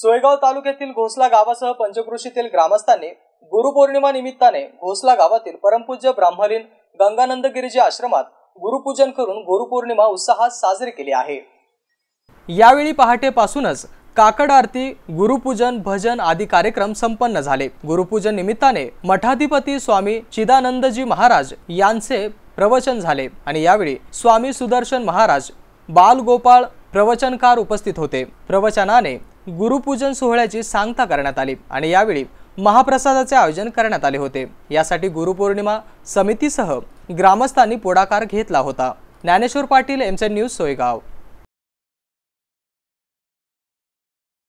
सोयगाव तालुक्यातील घोसला गावासह पंचकृषीतील ग्रामस्थांनी गुरुपौर्णिमा निमित्ताने घोसला गावातील परमपूज्य ब्राह्मलीन गंगानंद गिरिजी आश्रमात गुरुपूजन करून गुरुपौर्णिमा उत्साहात साजरी केली आहे यावेळी पहाटेपासूनच काकड आरती गुरुपूजन भजन आदी कार्यक्रम संपन्न झाले गुरुपूजन निमित्ताने मठाधिपती स्वामी चिदानंदजी महाराज यांचे प्रवचन झाले आणि यावेळी स्वामी सुदर्शन महाराज बालगोपाळ प्रवचनकार उपस्थित होते प्रवचनाने गुरुपूजन सोहळ्याची सांगता करण्यात आली आणि यावेळी महाप्रसादाचे आयोजन करण्यात आले होते यासाठी गुरुपौर्णिमा समितीसह ग्रामस्थांनी पुढाकार घेतला होता ज्ञानेश्वर पाटील एमचे न्यूज सोयगाव